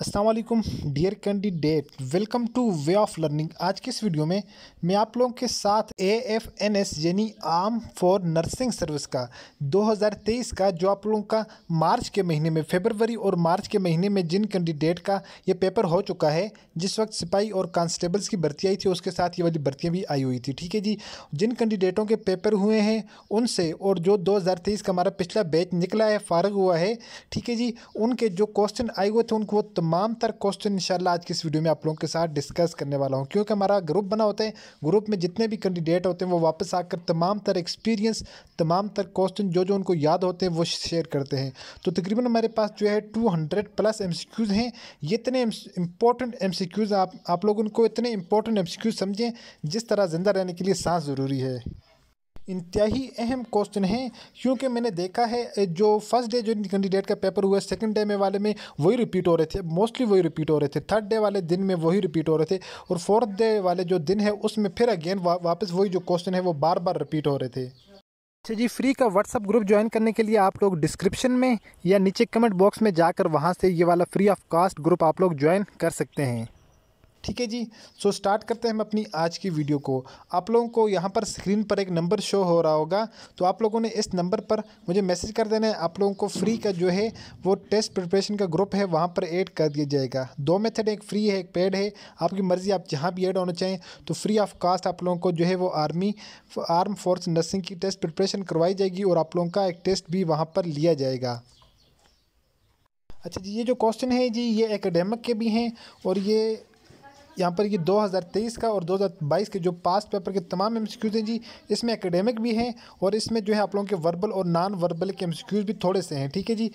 असलकम dear candidate welcome to way of learning आज के इस वीडियो में मैं आप लोगों के साथ ए एफ एन एस यानी आर्म फॉर नर्सिंग सर्विस का 2023 का जो आप लोगों का मार्च के महीने में फेबरवरी और मार्च के महीने में जिन कैंडिडेट का ये पेपर हो चुका है जिस वक्त सिपाही और कांस्टेबल्स की भर्ती आई थी उसके साथ ये वाली भर्तियाँ भी आई हुई थी ठीक है जी जिन कैंडिडेटों के पेपर हुए हैं उनसे और जो दो का हमारा पिछला बैच निकला है फारग हुआ है ठीक है जी उनके जो क्वेश्चन आए हुए थे उनको तमाम तर क्वेश्चन इंशाल्लाह आज की इस वीडियो में आप लोगों के साथ डिस्कस करने वाला हूँ क्योंकि हमारा ग्रुप बना होता है ग्रुप में जितने भी कैंडिडेट होते हैं वो वापस आकर तमाम तर एक्सपीरियंस तमाम तर क्वेश्चन जो जो उनको याद होते हैं वो शेयर करते हैं तो तकरीबन हमारे पास जो है two hundred plus M C Qs हैं ये इतने इंपॉर्टेंट एम सी क्यूज़ आप आप लोग उनको इतने इंपॉर्टेंट एम समझें जिस तरह ज़िंदा रहने के लिए सांस ज़रूरी है इंतहाई अहम क्वेश्चन हैं क्योंकि मैंने देखा है जो फर्स्ट डे जो कैंडिडेट का पेपर हुआ सेकंड डे में वाले में वही रिपीट हो रहे थे मोस्टली वही रिपीट हो रहे थे थर्ड डे वाले दिन में वही रिपीट हो रहे थे और फोर्थ डे वाले जो दिन है उसमें फिर अगेन वा, वापस वही जो क्वेश्चन है वो बार बार रिपीट हो रहे थे अच्छा जी फ्री का व्हाट्सअप ग्रुप ज्वाइन करने के लिए आप लोग डिस्क्रिप्शन में या नीचे कमेंट बॉक्स में जाकर वहाँ से ये वाला फ्री ऑफ कास्ट ग्रुप आप लोग ज्वाइन कर सकते हैं ठीक है जी सो so, स्टार्ट करते हैं हम अपनी आज की वीडियो को आप लोगों को यहाँ पर स्क्रीन पर एक नंबर शो हो रहा होगा तो आप लोगों ने इस नंबर पर मुझे मैसेज कर देना है आप लोगों को फ्री का जो है वो टेस्ट प्रिपरेशन का ग्रुप है वहाँ पर ऐड कर दिया जाएगा दो मेथड एक फ्री है एक पेड है आपकी मर्ज़ी आप जहाँ भी ऐड होना चाहें तो फ्री ऑफ कास्ट आप लोगों को जो है वो आर्मी आर्म फोर्स नर्सिंग की टेस्ट प्रिपरेशन करवाई जाएगी और आप लोगों का एक टेस्ट भी वहाँ पर लिया जाएगा अच्छा जी ये जो क्वेश्चन है जी ये एकेडमिक के भी हैं और ये यहाँ पर ये 2023 का और 2022 के जो पास्ट पेपर के तमाम एम हैं जी इसमें एकेडमिक भी हैं और इसमें जो है आप लोगों के वर्बल और नॉन वर्बल के एम भी थोड़े से हैं ठीक है जी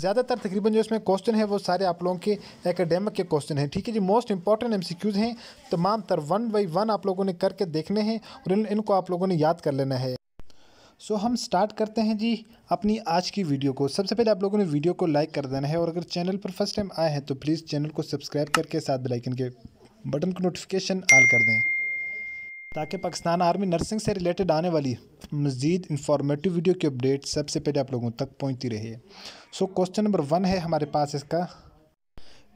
ज़्यादातर तकरीबन जो इसमें क्वेश्चन है वो सारे आप लोगों के एकेडमिक के क्वेश्चन हैं ठीक है जी मोस्ट इंपॉर्टेंट एम हैं तमाम तर वन बाई वन आप लोगों ने करके देखने हैं और इन, इनको आप लोगों ने याद कर लेना है सो so, हम स्टार्ट करते हैं जी अपनी आज की वीडियो को सबसे पहले आप लोगों ने वीडियो को लाइक कर देना है और अगर चैनल पर फर्स्ट टाइम आए हैं तो प्लीज़ चैनल को सब्सक्राइब करके साथ बेलाइकन के बटन को नोटिफिकेशन ऑल कर दें ताकि पाकिस्तान आर्मी नर्सिंग से रिलेटेड आने वाली मज़ीद इंफॉर्मेटिव वीडियो की अपडेट सबसे पहले आप लोगों तक पहुंचती रहे सो क्वेश्चन नंबर वन है हमारे पास इसका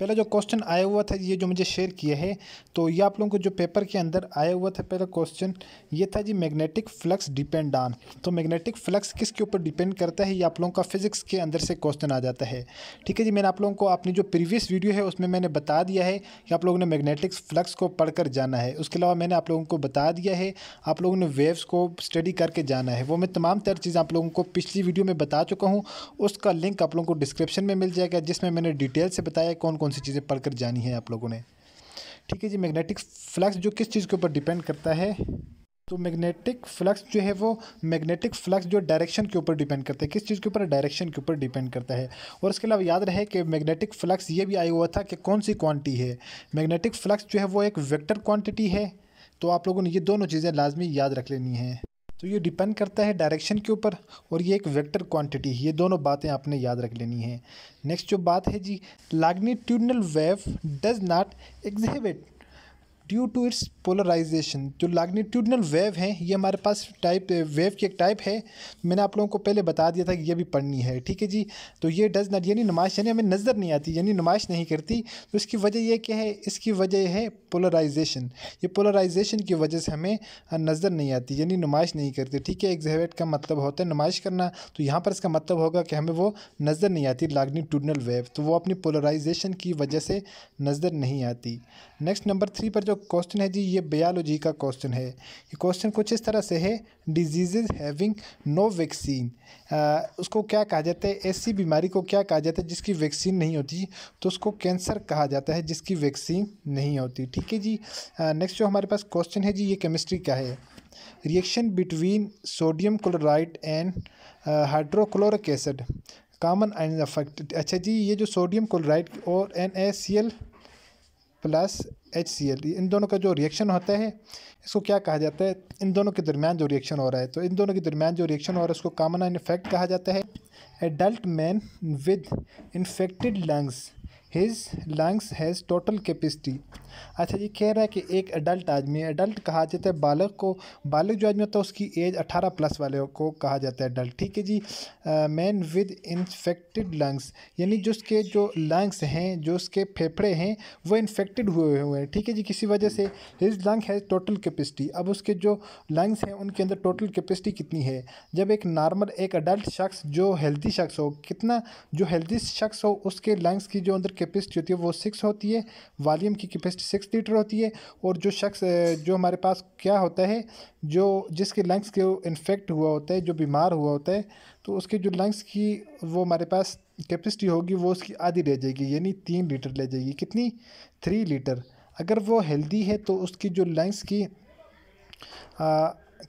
पहला जो क्वेश्चन आया हुआ था ये जो मुझे शेयर किया है तो ये आप लोगों को जो पेपर के अंदर आया हुआ था पहला क्वेश्चन ये था जी मैग्नेटिक फ्लक्स डिपेंड ऑन तो मैग्नेटिक फ्लक्स किसके ऊपर डिपेंड करता है ये आप लोगों का फिजिक्स के अंदर से क्वेश्चन आ जाता है ठीक है जी मैंने आप लोगों को अपनी जो प्रीवियस वीडियो है उसमें मैंने बता दिया है कि आप लोगों ने मैग्नेटिक फ्लक्स को पढ़ जाना है उसके अलावा मैंने आप लोगों को बता दिया है आप लोगों ने वेव्स को स्टडी करके जाना है वो मैं तमाम तरह चीज़ें आप लोगों को पिछली वीडियो में बता चुका हूँ उसका लिंक आप लोगों को डिस्क्रिप्शन में मिल जाएगा जिसमें मैंने डिटेल से बताया कौन कौन कौन सी चीज़ें पढ़ कर जानी है आप लोगों ने ठीक है जी मैग्नेटिक फ्लक्स जो किस चीज़ के ऊपर डिपेंड करता है तो मैग्नेटिक फ्लक्स जो है वो मैग्नेटिक फ्लक्स जो डायरेक्शन के ऊपर डिपेंड करता है किस चीज़ के ऊपर डायरेक्शन के ऊपर डिपेंड करता है और इसके अलावा याद रहे कि मैग्नेटिक फ्लक्स ये भी आया हुआ था कि कौन सी क्वांटिटी है मैग्नेटिक फ्लक्स जो है वो एक वेक्टर क्वांटिटी है तो आप लोगों ने ये दोनों चीज़ें लाजमी याद रख लेनी है तो ये डिपेंड करता है डायरेक्शन के ऊपर और ये एक वेक्टर क्वांटिटी ये दोनों बातें आपने याद रख लेनी है नेक्स्ट जो बात है जी longitudinal wave does not exhibit due to its polarisation जो लैग्नीट्यूडनल वेव है ये हमारे पास टाइप वेव eh, की एक टाइप है मैंने आप लोगों को पहले बता दिया था कि ये भी पढ़नी है ठीक है जी तो ये डज नॉट यानी नुमाइश यानी हमें नज़र नहीं आती यानी नुमाइश नहीं करती तो इसकी वजह यह क्या है इसकी वजह है पोलराइजेशन ये पोलराइजेशन की वजह से हमें नज़र नहीं आती यानी नुमाइश नहीं करती ठीक है एग्जेवेट का मतलब होता है नुमाइश करना तो यहाँ पर इसका मतलब होगा कि हमें वो नज़र नहीं आती लैग्नीट्यूडनल वेव तो वो अपनी पोलराइजेशन की वजह से नज़र नहीं आती नेक्स्ट नंबर थ्री पर जो क्वेश्चन है जी ये बयालोजी का क्वेश्चन है ये क्वेश्चन कुछ इस तरह से है डिजीजेज हैविंग नो वैक्सीन उसको क्या कहा जाता है ऐसी बीमारी को क्या कहा जाता है जिसकी वैक्सीन नहीं होती तो उसको कैंसर कहा जाता है जिसकी वैक्सीन नहीं होती ठीक है जी नेक्स्ट जो हमारे पास क्वेश्चन है जी ये केमिस्ट्री का है reaction between sodium chloride and hydrochloric acid common and effect अच्छा जी ये जो सोडियम क्लोराइड और N plus H C L इन दोनों का जो रिएक्शन होता है इसको क्या कहा जाता है इन दोनों के दरमियान जो रिएक्शन हो रहा है तो इन दोनों के दरमियान जो रिएक्शन हो रहा है उसको कामन इन्फेक्ट कहा जाता है adult man with infected lungs his lungs has total capacity अच्छा ये कह रहा है कि एक अडल्ट आदमी अडल्ट कहा जाता है बालक को बालक जो आदमी होता है उसकी एज 18 प्लस वाले को कहा जाता है अडल्ट ठीक है जी मैन विद इन्फेक्टेड लंग्स यानी जो उसके जो लंग्स हैं जो उसके फेफड़े हैं वो इन्फेक्टेड हुए हुए हैं ठीक है जी किसी वजह से his lung has total capacity अब उसके जो लंग्स हैं उनके अंदर टोटल कैपेसिटी कितनी है जब एक नॉर्मल एक अडल्ट शख्स जो हेल्दी शख्स हो कितना जो हेल्दी शख्स हो उसके लंग्स की जो अंदर कैपेसिटी होती है वो सिक्स होती है वालीम की कैपेसिटी सिक्स लीटर होती है और जो शख्स जो हमारे पास क्या होता है जो जिसके लंग्स के इन्फेक्ट हुआ होता है जो बीमार हुआ होता है तो उसके जो लंग्स की वो हमारे पास कैपेसिटी होगी वो उसकी आधी रह जाएगी यानी तीन लीटर ले जाएगी कितनी थ्री लीटर अगर वो हेल्दी है तो उसकी जो लंग्स की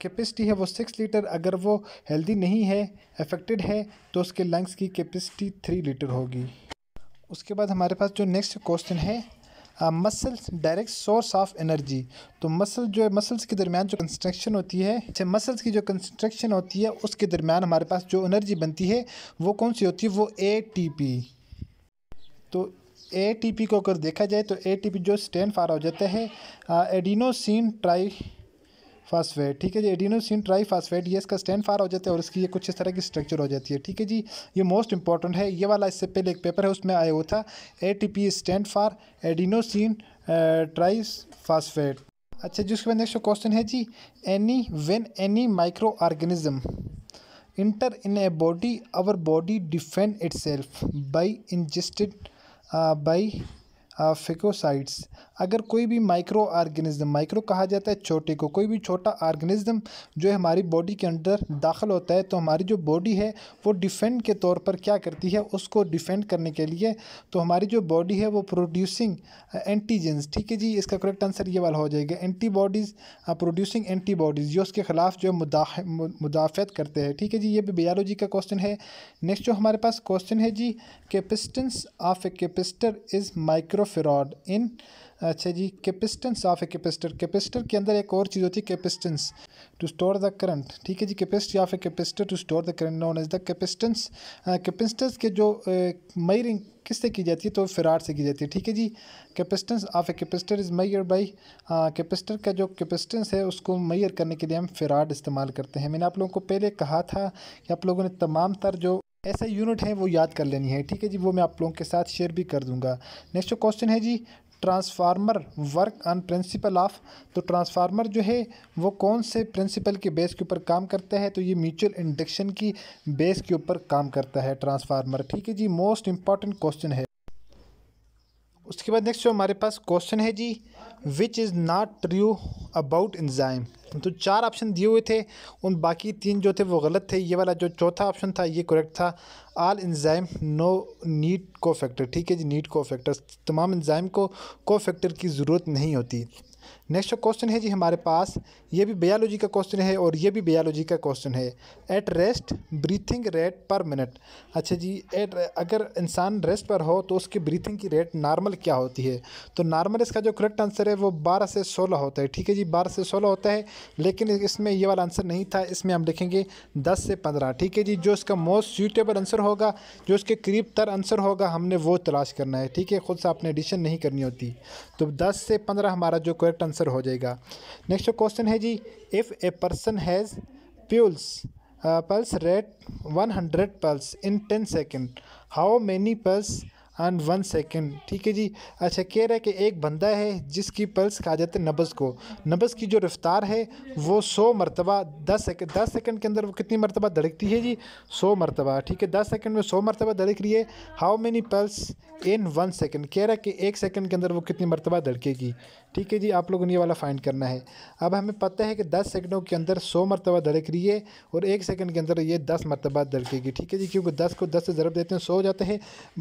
कैपेसिटी है वो सिक्स लीटर अगर वो हेल्दी नहीं है अफेक्टेड है तो उसके लंग्स की कैपेसिटी थ्री लीटर होगी उसके बाद हमारे पास जो नेक्स्ट क्वेश्चन है muscles direct source of energy तो मसल जो है मसल्स के दरमियान जो कंस्ट्रक्शन होती है अच्छा मसल्स की जो कंस्ट्रक्शन होती है उसके दरमियान हमारे पास जो एनर्जी बनती है वो कौन सी होती है वो पी तो पी को अगर देखा जाए तो पी जो स्टैंड फार हो जाता है एडिनोसिन uh, ट्राई फास्फेट ठीक है जी एडीनोसिन ट्राई फास्फेट ये इसका स्टैंड फार हो जाता है और इसकी ये कुछ इस तरह की स्ट्रक्चर हो जाती है ठीक है जी ये मोस्ट इंपॉर्टेंट है ये वाला इससे पहले एक पेपर है उसमें आया हुआ था A T P stand for adenosine triphosphate अच्छा जी उसके बाद नेक्स्ट क्वेश्चन है जी any when any microorganism enter in a body our body defend itself by ingested by phagocytes अगर कोई भी माइक्रो ऑर्गेनिज्म माइक्रो कहा जाता है छोटे को कोई भी छोटा आर्गेनिज्म जो हमारी बॉडी के अंदर दाखिल होता है तो हमारी जो बॉडी है वो डिफेंड के तौर पर क्या करती है उसको डिफेंड करने के लिए तो हमारी जो बॉडी है वो प्रोड्यूसिंग एंटीजेंस ठीक है जी इसका करेक्ट आंसर ये वाला हो जाएगा एंटीबॉडीज़ प्रोड्यूसिंग एंटीबॉडीज़ जो उसके ख़िलाफ़ जो है मुदाफ़त करते हैं ठीक है जी ये भी बयालोजी का क्वेश्चन है नेक्स्ट जो हमारे पास क्वेश्चन है जी capacitance of a capacitor is microfarad in uh, अच्छा जी capacitance of a capacitor capacitor के अंदर एक और चीज़ होती है capacitance to store the current ठीक है जी capacity of a capacitor to store the current known as the capacitance capacitance के जो मयरिंग uh, किससे की जाती है तो फिरार से की जाती है ठीक है जी capacitance of a capacitor is measure by capacitor का जो कैपेसिटेंस है उसको मैयर करने के लिए हम फिराड इस्तेमाल करते हैं मैंने आप लोगों को पहले कहा था कि आप लोगों ने तमाम तर जो ऐसे यूनिट है वो याद कर लेनी है ठीक है जी वो मैं आप लोगों के साथ शेयर भी कर दूंगा नेक्स्ट क्वेश्चन है जी transformer work on principle of तो ट्रांसफार्मर जो है वो कौन से प्रिंसिपल के बेस के ऊपर काम करता है तो ये म्यूचुअल इंडक्शन की बेस के ऊपर काम करता है ट्रांसफार्मर ठीक है जी मोस्ट इंपॉर्टेंट क्वेश्चन है उसके बाद नेक्स्ट जो हमारे पास क्वेश्चन है जी which is not true about enzyme तो चार ऑप्शन दिए हुए थे उन बाकी तीन जो थे वो गलत थे ये वाला जो चौथा ऑप्शन था ये करेक्ट था all enzyme no need cofactor ठीक है जी नीट को फैक्टर तमाम इन्जाइम को को फैक्टर की ज़रूरत नहीं होती नेक्स्ट क्वेश्चन है जी हमारे पास ये भी बयालोजी का क्वेश्चन है और ये भी बयालोजी का क्वेश्चन है at rest breathing rate per minute अच्छा जी एट अगर इंसान रेस्ट पर हो तो उसकी ब्रीथिंग की रेट नॉर्मल क्या होती है तो नॉर्मल इसका जो करेक्ट आंसर है वो बारह से सोलह होता है ठीक है जी बारह से सोलह होता है लेकिन इसमें ये वाला आंसर नहीं था इसमें हम लिखेंगे दस से पंद्रह ठीक है जी जो इसका मोस्ट सूटेबल आंसर होगा जो उसके करीब तर आंसर होगा हमने वो तलाश करना है ठीक है खुद से आपने एडिशन नहीं करनी होती तो दस से पंद्रह हमारा जो करेक्ट आंसर आंसर हो जाएगा नेक्स्ट क्वेश्चन है जी if a person has pulse pulse rate one hundred pulse in ten second how many pulse on one second ठीक है जी अच्छा कह रहा है कि एक बंदा है जिसकी पल्स कहा जाता है नब्ज़ को नब्ज़ की जो रफ्तार है वो सौ मरतबा दस सेकेंड दस सेकेंड के अंदर वो कितनी मरतबा धड़कती है जी सौ मरतबा ठीक है दस सेकेंड में सौ मरतबा धड़क रही है how many pulse in one second कह रहा है कि एक सेकेंड के अंदर वो कितनी मरतबा धड़केगी ठीक है जी आप लोगों ने ये वाला फाइंड करना है अब हमें पता है कि दस सेकेंडों के अंदर सौ मरतबा धड़क रही है और एक सेकेंड के अंदर ये दस मरतबा धड़केगी ठीक है जी क्योंकि दस को दस से ज़रब देते हैं सौ हो जाते हैं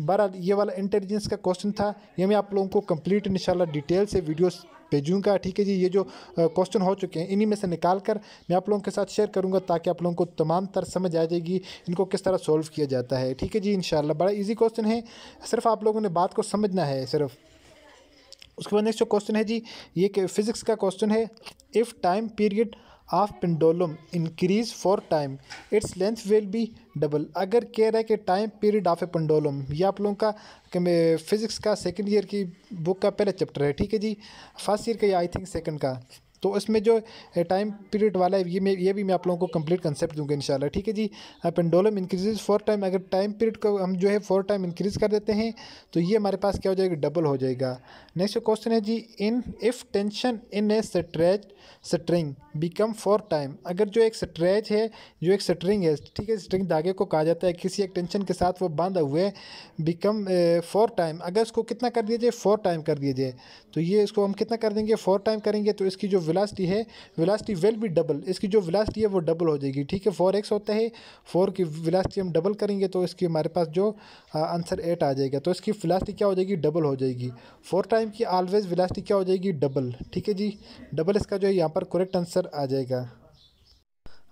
बरह ये वाला इंटेलिजेंस का क्वेश्चन था ये मैं आप लोगों को कंप्लीट इंशाल्लाह डिटेल से वीडियो भेजूंगा ठीक है जी ये जो क्वेश्चन हो चुके हैं इन्हीं में से निकाल कर मैं आप लोगों के साथ शेयर करूंगा ताकि आप लोगों को तमाम तरह समझ आ जाएगी इनको किस तरह सॉल्व किया जाता है ठीक है जी इन बड़ा ईजी क्वेश्चन है सिर्फ आप लोगों ने बात को समझना है सिर्फ उसके बाद नेक्स्ट जो क्वेश्चन है जी ये कि फिज़िक्स का क्वेश्चन है if time period of pendulum increase four time its length will be double अगर कह रहा है कि time period of a pendulum यह आप लोगों का फिज़िक्स का सेकेंड ईयर की बुक का पहला चैप्टर है ठीक है जी फर्स्ट ईयर का या आई थिंक सेकेंड का तो इसमें जो टाइम पीरियड वाला है ये मैं ये भी मैं आप लोगों को कंप्लीट कंसेप्ट दूंगा इंशाल्लाह ठीक है जी पेंडोलम इंक्रीज फोर टाइम अगर टाइम पीरियड को हम जो है फोर टाइम इंक्रीज़ कर देते हैं तो ये हमारे पास क्या हो जाएगा डबल हो जाएगा नेक्स्ट क्वेश्चन है जी in if tension in a stretch string become four time अगर जो एक स्ट्रेच है जो एक स्ट्रिंग है ठीक है स्ट्रिंग धागे को कहा जाता है किसी एक टेंशन के साथ वो बांधा हुए बिकम फोर टाइम अगर इसको कितना कर दिया जाए फोर टाइम कर दिया जाए तो ये इसको हम कितना कर देंगे फोर टाइम करेंगे तो इसकी जो वेलासिटी है वेलासिटी विल बी डबल इसकी जो वेलासिटी है वो डबल हो जाएगी ठीक है फोर एक्स होता है फोर की वेलासिटी हम डबल करेंगे तो इसकी हमारे पास जो आंसर एट आ जाएगा तो इसकी वेलासिटी क्या हो जाएगी डबल हो जाएगी फोर टाइम की ऑलवेज वेलासिटी क्या हो जाएगी डबल ठीक है जी डबल इसका जो है यहाँ पर करेक्ट आंसर आ जाएगा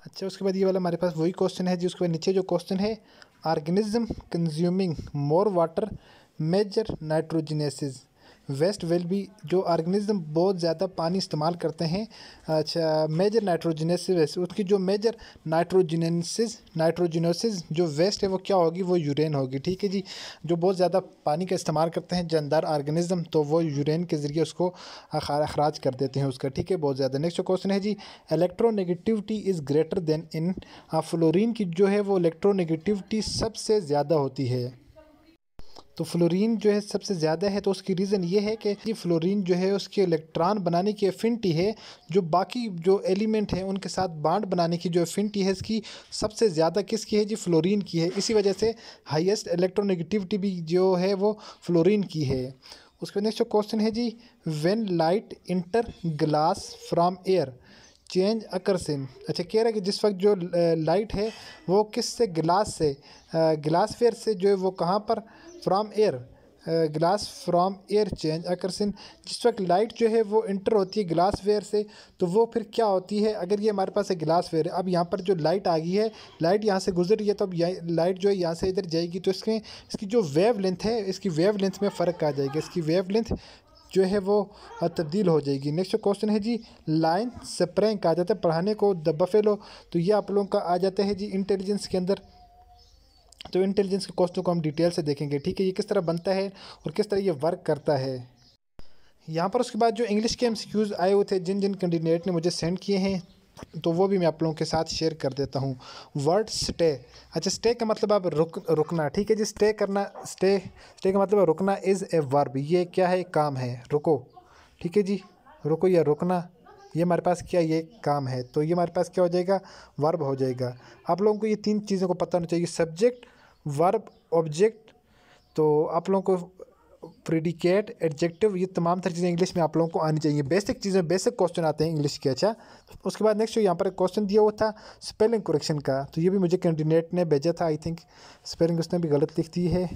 अच्छा उसके बाद ये वाला हमारे पास वही क्वेश्चन है जी उसके बाद नीचे जो क्वेश्चन है organism consuming more water major nitrogenous waste will be जो ऑर्गेनिज्म बहुत ज़्यादा पानी इस्तेमाल करते हैं अच्छा मेजर नाइट्रोजिनेसिस उसकी जो मेजर नाइट्रोजिनेसिस नाइट्रोजिनोसिस जो वेस्ट है वो क्या होगी वो यूरेन होगी ठीक है जी जो बहुत ज़्यादा पानी का इस्तेमाल करते हैं जानदार ऑर्गेनिज्म तो वो यूरेन के ज़रिए उसको अखराज कर देते हैं उसका ठीक है बहुत ज़्यादा नेक्स्ट क्वेश्चन है जी electronegativity is greater than in fluorine की जो है वो इलेक्ट्रोनेगेटिविटी सबसे ज़्यादा होती है तो फ्लोरीन जो है सबसे ज़्यादा है तो उसकी रीज़न ये है कि ये फ्लोरीन जो है उसके इलेक्ट्रॉन बनाने की एफिनिटी है जो बाकी जो एलिमेंट हैं उनके साथ बाड बनाने की जो एफिनिटी है इसकी सबसे ज़्यादा किसकी है जी फ्लोरीन की है इसी वजह से हाईएस्ट इलेक्ट्रोनेगेटिविटी भी जो है वो फ्लोरीन की है उसके बाद नेक्स्ट क्वेश्चन है जी when light enter glass from air change occurs in अच्छा कह रहा है कि जिस वक्त जो लाइट है वो किस से गिलास से गिलास फेयर से जो है वो कहाँ पर from air glass from air change occurs in जिस वक्त लाइट जो है वो इंटर होती है ग्लास वेयर से तो वो फिर क्या होती है अगर ये हमारे पास है ग्लास वेयर अब यहाँ पर जो लाइट आ गई है लाइट यहाँ से गुजर रही है तो अब लाइट जो है यहाँ से इधर जाएगी तो इसमें इसकी जो वेव लेंथ है इसकी वेव लेंथ में फ़र्क आ जाएगा इसकी वेव लेंथ जो है वो तब्दील हो जाएगी नेक्स्ट क्वेश्चन है जी लाइन स्प्रैंक आ जाता है पढ़ाने को द बफेलो तो ये आप लोगों का आ जाता है जी इंटेलिजेंस के अंदर तो इंटेलिजेंस के क्वेश्चन को हम डिटेल से देखेंगे ठीक है ये किस तरह बनता है और किस तरह ये वर्क करता है यहाँ पर उसके बाद जो इंग्लिश के एम आए हुए थे जिन जिन कैंडिडेट ने मुझे सेंड किए हैं तो वो भी मैं आप लोगों के साथ शेयर कर देता हूँ वर्ड स्टे अच्छा स्टे का मतलब आप रुक रुकना ठीक है जी स्टे करना स्टे स्टे का मतलब रुकना इज़ ए वर्ब ये क्या है काम है रुको ठीक है जी रुको या रुकना ये हमारे पास क्या ये काम है तो ये हमारे पास क्या हो जाएगा वर्ब हो जाएगा आप लोगों को ये तीन चीज़ों को पता होना चाहिए सब्जेक्ट वर्ब ऑब्जेक्ट तो आप लोगों को प्रिडिकेट एडजेक्टिव ये तमाम सारी चीज़ें इंग्लिश में आप लोगों को आनी चाहिए बेसिक चीज़ें बेसिक क्वेश्चन आते हैं इंग्लिश के अच्छा उसके बाद नेक्स्ट जो यहाँ पर क्वेश्चन दिया हुआ था स्पेलिंग करेक्शन का तो ये भी मुझे कैंडिडेट ने भेजा था आई थिंक स्पेलिंग उसने भी गलत लिख दी है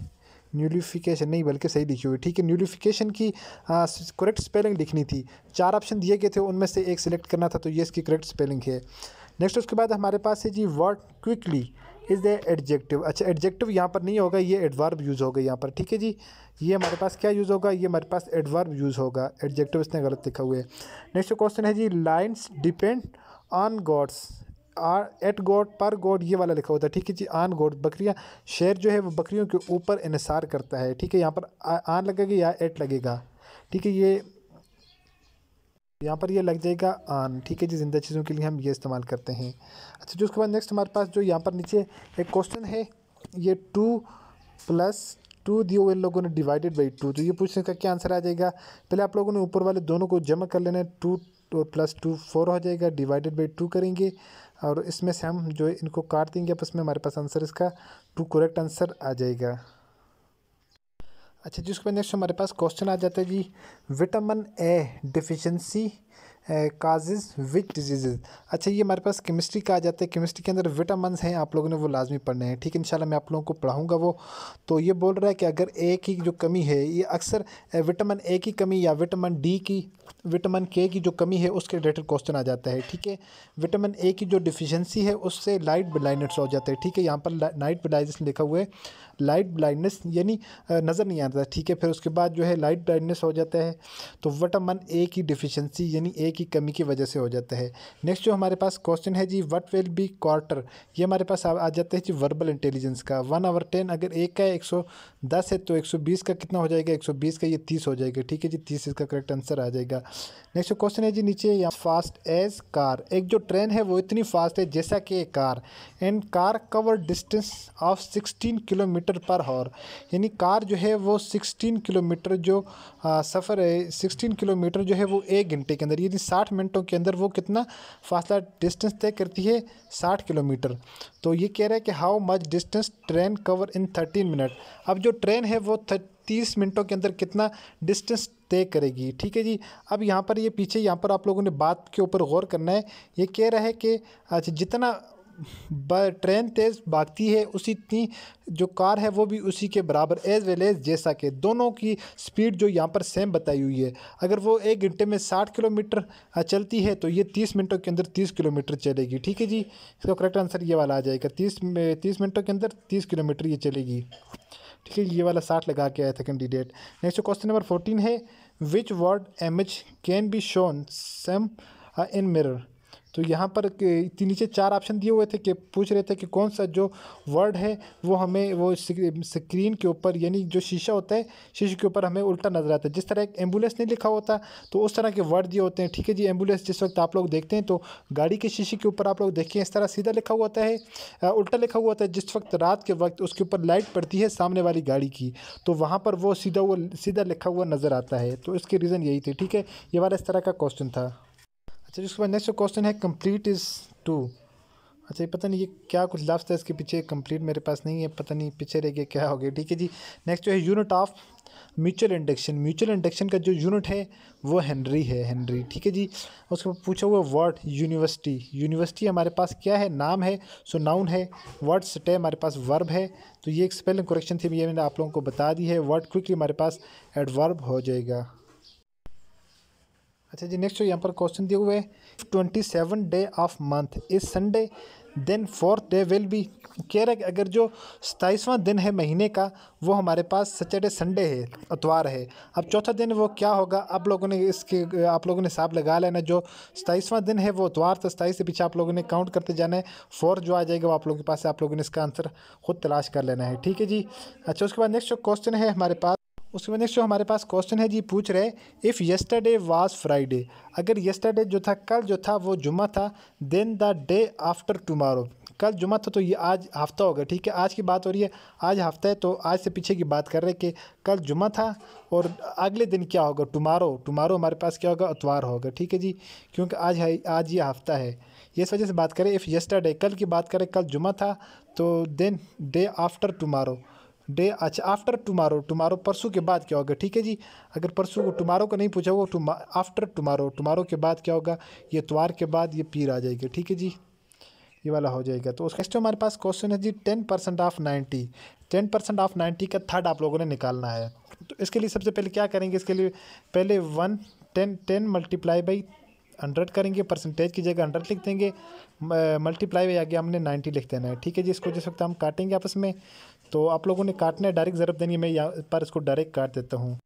न्यूलिफिकेशन नहीं बल्कि सही लिखी हुई ठीक है न्यूलिफिकेशन की करेक्ट स्पेलिंग लिखनी थी चार ऑप्शन दिए गए थे उनमें से एक सिलेक्ट करना था तो ये इसकी करेक्ट स्पेलिंग है नेक्स्ट उसके बाद हमारे पास है जी word quickly is the adjective अच्छा एडजेक्टिव यहाँ पर नहीं होगा ये एडवर्ब यूज़ होगा यहाँ पर ठीक है जी ये हमारे पास क्या यूज़ होगा ये हमारे पास एडवर्ब यूज़ होगा एडजेक्टिव इसने गलत लिखा हुआ है नेक्स्ट क्वेश्चन है जी lines depend on gods are at god पर गॉड ये वाला लिखा होता है ठीक है जी आन गॉड बकरियाँ शेर जो है वो बकरियों के ऊपर इसार करता है ठीक है यहाँ पर आन लगेगा या एट लगेगा ठीक है ये यहाँ पर ये लग जाएगा आन ठीक है जी जिंदा चीज़ों के लिए हम ये इस्तेमाल करते हैं अच्छा जो उसके बाद नेक्स्ट हमारे पास जो यहाँ पर नीचे एक क्वेश्चन है ये टू प्लस टू दिए इन लोगों ने डिवाइडेड बाई टू तो ये पूछने का क्या आंसर आ जाएगा पहले आप लोगों ने ऊपर वाले दोनों को जमा कर लेना है टू और प्लस टू फोर हो जाएगा डिवाइडेड बाई टू करेंगे और इसमें से हम जो इनको काट देंगे आपस में हमारे पास आंसर इसका टू करेक्ट आंसर आ जाएगा अच्छा जी उसके बाद नेक्स्ट हमारे पास क्वेश्चन आ जाता है जी vitamin A deficiency causes which diseases अच्छा ये हमारे पास केमिस्ट्री का आ जाता है केमिस्ट्री के अंदर विटामिन हैं आप लोगों ने वो लाजमी पढ़ने हैं ठीक है इंशाल्लाह मैं आप लोगों को पढ़ाऊँगा वो तो ये बोल रहा है कि अगर ए की जो कमी है ये अक्सर विटामिन ए की कमी या विटामिन डी की विटामिन के की जो कमी है उसके रिलेटेड क्वेश्चन आ जाता है ठीक है विटामिन ए की जो डिफिशेंसी है उससे लाइट ब्लाइंडनेस हो जाता है ठीक है यहाँ पर नाइट ब्लाइंडनेस लिखा हुआ है लाइट ब्लाइंडनेस यानी नज़र नहीं आता ठीक है फिर उसके बाद जो है लाइट ब्लाइंडनेस हो जाता है तो विटामिन ए की डिफिशेंसी यानी ए की कमी की वजह से हो जाता है नेक्स्ट जो हमारे पास क्वेश्चन है जी वट विल बी क्वार्टर ये हमारे पास आ, आ जाता है जी वर्बल इंटेलिजेंस का वन आवर टेन अगर एक का एक सौ दस है तो एक सौ बीस का कितना हो जाएगा एक सौ बीस का ये तीस हो जाएगा ठीक है जी तीस इसका करेक्ट आंसर आ जाएगा नेक्स्ट क्वेश्चन है जी नीचे यहाँ फास्ट एज कार एक जो ट्रेन है वो इतनी फास्ट है जैसा कि एक car and car cover distance of 16 kilometre per hour यानी कार जो है वो 16 किलोमीटर जो आ, सफ़र है 16 किलोमीटर जो है वो एक घंटे के अंदर यानी 60 मिनटों के अंदर वो कितना फासला डिस्टेंस तय करती है 60 किलोमीटर तो ये कह रहा है कि how much distance train cover in thirteen minute अब जो ट्रेन है वो तीस मिनटों के अंदर कितना डिस्टेंस तय करेगी ठीक है जी अब यहाँ पर ये पीछे यहाँ पर आप लोगों ने बात के ऊपर गौर करना है ये कह रहा है कि अच्छा जितना ट्रेन तेज़ भागती है उसी इतनी जो कार है वो भी उसी के बराबर एज वेल एज जैसा कि दोनों की स्पीड जो यहाँ पर सेम बताई हुई है अगर वो एक घंटे में साठ किलोमीटर चलती है तो ये तीस मिनटों के अंदर तीस किलोमीटर चलेगी ठीक है जी इसका करेक्ट आंसर ये वाला आ जाएगा तीस तीस मिनटों के अंदर तीस किलोमीटर ये चलेगी ठीक है ये वाला साठ लगा के आया था candidate next question number fourteen है which word M can be shown same in mirror तो यहाँ पर नीचे चार ऑप्शन दिए हुए थे कि पूछ रहे थे कि कौन सा जो वर्ड है वो हमें वो स्क्रीन के ऊपर यानी जो शीशा होता है शीशे के ऊपर हमें उल्टा नज़र आता है जिस तरह एक एम्बुलेंस नहीं लिखा होता तो उस तरह के वर्ड दिए होते हैं ठीक है जी एम्बुलेंस जिस वक्त आप लोग देखते हैं तो गाड़ी के शीशे के ऊपर आप लोग देखें इस तरह सीधा लिखा हुआ होता है उल्टा लिखा हुआ होता है जिस वक्त रात के वक्त उसके ऊपर लाइट पड़ती है सामने वाली गाड़ी की तो वहाँ पर वो सीधा वो सीधा लिखा हुआ नज़र आता है तो इसके रीज़न यही थे ठीक है ये वाला इस तरह का क्वेश्चन था चलिए उसके बाद नेक्स्ट क्वेश्चन है कंप्लीट इज़ टू अच्छा ये पता नहीं ये क्या कुछ लफ्ज़ है इसके पीछे कंप्लीट मेरे पास नहीं है पता नहीं पीछे रह गया क्या हो गया ठीक है जी नेक्स्ट जो है unit of mutual induction mutual induction का जो यूनिट है वो हेनरी है हेनरी ठीक है जी उसके बाद पूछा हुआ वर्ड यूनिवर्सिटी यूनिवर्सिटी हमारे पास क्या है नाम है सो नाउन है वर्ड सटे हमारे पास वर्ब है तो ये एक स्पेलिंग कुरेक्शन थी ये मैंने आप लोगों को बता दी है वर्ड क्विकली हमारे पास एडवर्ब हो जाएगा अच्छा जी नेक्स्ट यहाँ पर क्वेश्चन दिए हुए twenty seven day of month is Sunday then fourth day will be कह रहे अगर जो सताईसवां दिन है महीने का वो हमारे पास सैटरडे संडे है अतवार है अब चौथा दिन वो क्या होगा आप लोगों ने इसके आप लोगों ने हिसाब लगा लेना जो सताईसवां दिन है वो अतवार था तो सताईस से पीछे आप लोगों ने काउंट करते जाना है फोर्थ जो आ जाएगा वो आप लोगों के पास आप लोगों ने इसका आंसर खुद तलाश कर लेना है ठीक है जी अच्छा उसके बाद नेक्स्ट जो क्वेश्चन है हमारे पास उसके बाद नेक्स्ट जो हमारे पास क्वेश्चन है जी पूछ रहे इफ़ यस्टरडे वाज फ्राइडे अगर यस्टरडे जो था कल जो था वो जुमा था then the day after tomorrow कल जुमा था तो ये आज हफ्ता होगा ठीक है आज की बात हो रही है आज हफ्ता है तो आज से पीछे की बात कर रहे हैं कि कल जुमा था और अगले दिन क्या होगा टुमारो टुमारो हमारे पास क्या होगा उतवार होगा ठीक है जी क्योंकि आज है आज ये हफ्ता है इस वजह से बात करें इफ़ यस्टरडे कल की बात करें कल जुमा था तो then day after tomorrow day अच्छा आफ्टर टुमारो टुमारो परसों के बाद क्या होगा ठीक है जी अगर परसों को टुमारो को नहीं पूछा वो आफ्टर टुमारो टुमारो के बाद क्या होगा ये त्वार के बाद ये पीर आ जाएगी ठीक है जी ये वाला हो जाएगा तो उसके हमारे पास क्वेश्चन है जी ten percent of ninety ten percent of ninety का थर्ड आप लोगों ने निकालना है तो इसके लिए सबसे पहले क्या करेंगे इसके लिए पहले one ten ten multiply by hundred करेंगे परसेंटेज की जगह हंड्रेड लिख देंगे मल्टीप्लाई बाई आगे हमने नाइन्टी लिख देना है ठीक है जी इसको जिस वक्त हम काटेंगे आपस में तो आप लोगों ने काटना है डायरेक्ट ज़रूरत देनी है मैं यहाँ पर इसको डायरेक्ट काट देता हूँ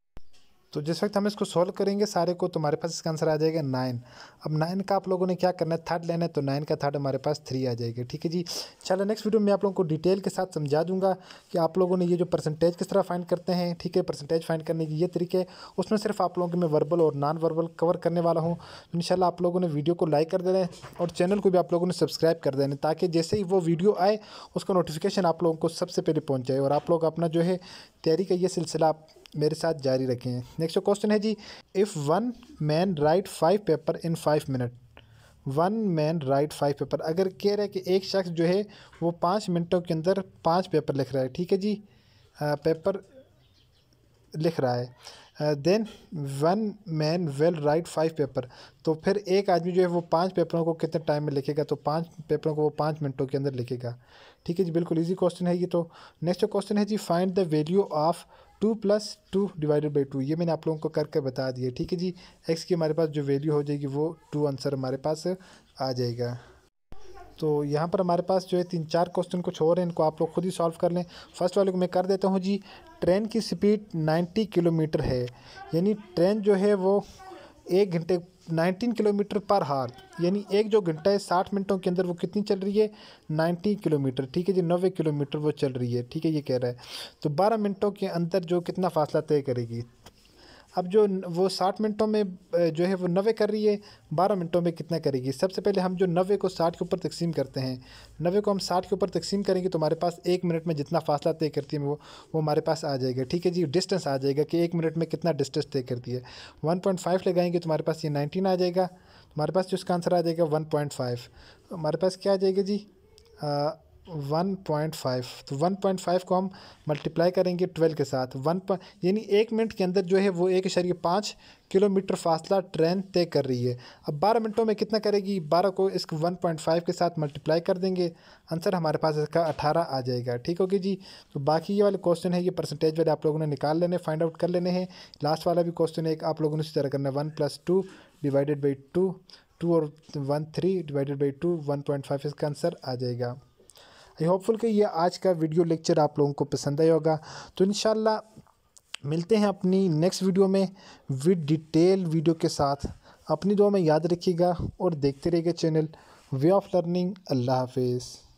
तो जिस वक्त हम इसको सॉल्व करेंगे सारे को तुम्हारे पास इसका आंसर आ जाएगा नाइन अब नाइन का आप लोगों ने क्या करना है थर्ड लेना है तो नाइन का थर्ड हमारे पास थ्री आ जाएगा ठीक है जी चलो नेक्स्ट वीडियो में आप लोगों को डिटेल के साथ समझा दूंगा कि आप लोगों ने ये जो परसेंटेज किस तरह फाइंड करते हैं ठीक है परसेंटेज फाइंड करने की ये तरीके उसमें सिर्फ आप लोगों के मैं वर्बल और नॉन वर्बल कवर करने वाला हूँ तो इन आप लोगों ने वीडियो को लाइक कर देना और चैनल को भी आप लोगों ने सब्सक्राइब कर देना ताकि जैसे ही वो वीडियो आए उसका नोटिफिकेशन आप लोगों को सबसे पहले पहुँच जाए और आप लोग अपना जो है तैयारी का ये सिलसिला आप मेरे साथ जारी रखें नेक्स्ट क्वेश्चन है जी if one man write five paper in five minute one man write five paper अगर कह रहा है कि एक शख्स जो है वो पाँच मिनटों के अंदर पाँच पेपर लिख रहा है ठीक है जी आ, पेपर लिख रहा है then one man will write five paper तो फिर एक आदमी जो है वो पांच पेपरों को कितने टाइम में लिखेगा तो पांच पेपरों को वो पाँच मिनटों के अंदर लिखेगा ठीक है जी बिल्कुल इजी क्वेश्चन है ये तो नेक्स्ट क्वेश्चन है जी find the value of two plus two divided by two ये मैंने आप लोगों को करके बता दिया ठीक है जी एक्स की हमारे पास जो वैल्यू हो जाएगी वो टू आंसर हमारे पास आ जाएगा तो यहाँ पर हमारे पास जो है तीन चार क्वेश्चन कुछ और हैं इनको आप लोग खुद ही सॉल्व कर लें फर्स्ट वाले को मैं कर देता हूँ जी ट्रेन की स्पीड 90 किलोमीटर है यानी ट्रेन जो है वो एक घंटे 19 किलोमीटर पर हार यानी एक जो घंटा है साठ मिनटों के अंदर वो कितनी चल रही है 90 किलोमीटर ठीक है जी नब्बे किलोमीटर वो चल रही है ठीक है ये कह रहा है तो बारह मिनटों के अंदर जो कितना फासला तय करेगी अब जो वो साठ मिनटों में जो है वो नवे कर रही है बारह मिनटों में कितना करेगी सबसे पहले हम जो नवे को साठ के ऊपर तकसीम करते हैं नवे को हम साठ के ऊपर तकसीम करेंगे तो हमारे पास एक मिनट में जितना फासला तय करती है वो वो हमारे पास आ जाएगा ठीक है जी डिस्टेंस आ जाएगा कि एक मिनट में कितना डिस्टेंस तय करती है वन पॉइंट फाइव लगाएंगे तो हमारे पास ये नाइनटीन आ जाएगा तो हमारे पास जो आंसर आ जाएगा वन पॉइंट फाइव हमारे पास क्या आ जाएगा जी वन पॉइंट फाइव तो वन पॉइंट फाइव को हम मल्टीप्लाई करेंगे ट्वेल्व के साथ वन यानी एक मिनट के अंदर जो है वो एक इशारे पाँच किलोमीटर फासला ट्रेन तय कर रही है अब बारह मिनटों में कितना करेगी बारह को इस वन पॉइंट फाइव के साथ मल्टीप्लाई कर देंगे आंसर हमारे पास इसका अठारह आ जाएगा ठीक होगी जी तो बाकी ये वाले क्वेश्चन है ये परसेंटेज वाले आप लोगों ने निकाल लेने फाइंड आउट कर लेने हैं लास्ट वाला भी क्वेश्चन है एक आप लोगों ने इसी तरह करना है one plus two divided by two two और one three divided by two one point five इसका आंसर आ जाएगा आई होपफुल कि ये आज का वीडियो लेक्चर आप लोगों को पसंद आया होगा तो इन मिलते हैं अपनी नेक्स्ट वीडियो में विद डिटेल वीडियो के साथ अपनी दुआ में याद रखिएगा और देखते रहिएगा चैनल वे ऑफ़ लर्निंग अल्लाह हाफिज़